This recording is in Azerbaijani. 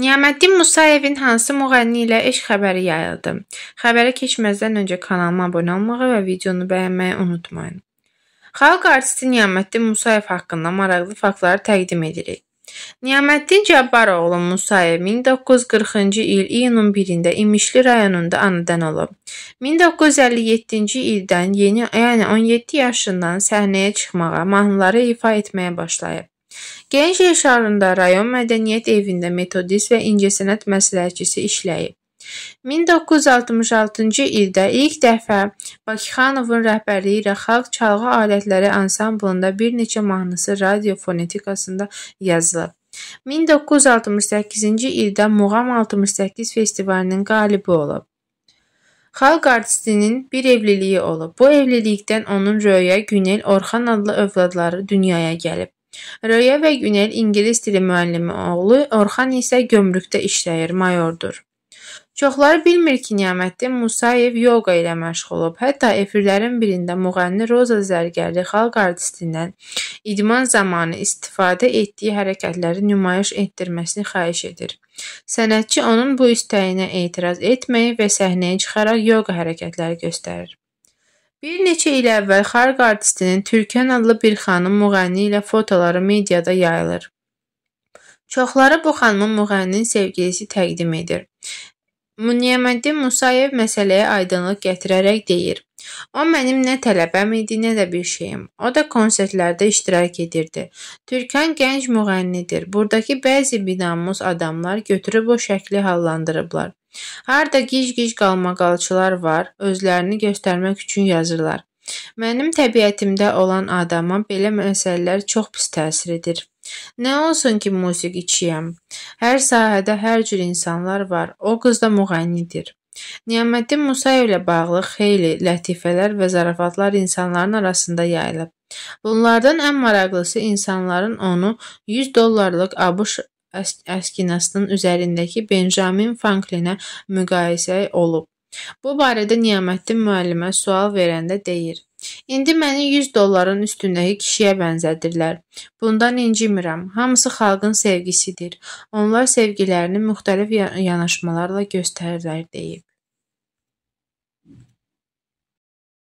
Niyaməddin Musayevin hansı müğənni ilə eşq xəbəri yayıldı? Xəbərə keçməzdən öncə kanalıma abunə olmağı və videonu bəyənməyi unutmayın. Xalq artisti Niyaməddin Musayev haqqında maraqlı faktları təqdim edirik. Niyaməddin Cəbbaroğlu Musayev 1940-cı il iyunun 1-də İmişli rayonunda anadan olub. 1957-ci ildən yeni, yəni 17 yaşından səhnəyə çıxmağa, mahnıları ifa etməyə başlayıb. Gənc yaşlarında rayon mədəniyyət evində metodist və incəsənət məsləhətçisi işləyib. 1966-cı ildə ilk dəfə Bakıxanovun rəhbərliyi ilə xalq çalğı alətləri ansamblında bir neçə mahnısı radio fonetikasında yazılıb. 1968-ci ildə Muğam 68 festivalinin qalibi olub. Xalq artistinin bir evliliyi olub. Bu evlilikdən onun Röya, Günel, Orxan adlı övladları dünyaya gəlib. Röyə və Günel ingilis dili müəllimi oğlu, Orxan isə gömrükdə işləyir, mayordur. Çoxları bilmir ki, Niyaməddin Musayev yoqa ilə məşğul olub. Hətta efirlərin birində müğənni Roza Zərgərli xalq artistindən idman zamanı istifadə etdiyi hərəkətləri nümayiş etdirməsini xahiş edir. Sənətçi onun bu istəyinə etiraz etməyib və səhnəyə çıxaraq yoqa hərəkətləri göstərir. Bir neçə il əvvəl xalq artistinin Türkan adlı bir xanım müğənni ilə fotoları mediada yayılır. Çoxları bu xanımın müğənninin sevgilisi təqdim edir. Müniyaməddin Musayev məsələyə aydınlıq gətirərək deyir: "O mənim nə tələbəm idi, nə də bir şeyim. O da konsertlərdə iştirak edirdi. Türkan gənc müğənnidir. Burdakı bəzi binamız adamlar götürüb o şəkli hallandırıblar. Harda gic-gic qalmaqalçılar var, özlərini göstərmək üçün yazırlar. Mənim təbiətimdə olan adama belə məsələlər çox pis təsir edir. Nə olsun ki, musiqiçiyəm. Hər sahədə hər cür insanlar var. O qız da müğənnidir. Niyamətdin Musayevlə bağlı xeyli lətifələr və zarafatlar insanların arasında yayılıb. Bunlardan ən maraqlısı insanların onu 100 dollarlıq ABŞ əskinasının üzərindəki Benjamin Franklinə müqayisə olub. Bu barədə Niyaməddin müəllimə sual verəndə deyir: İndi məni 100 dolların üstündəki kişiyə bənzədirlər. Bundan incimirəm. Hamısı xalqın sevgisidir. Onlar sevgilərini müxtəlif yanaşmalarla göstərirlər deyib.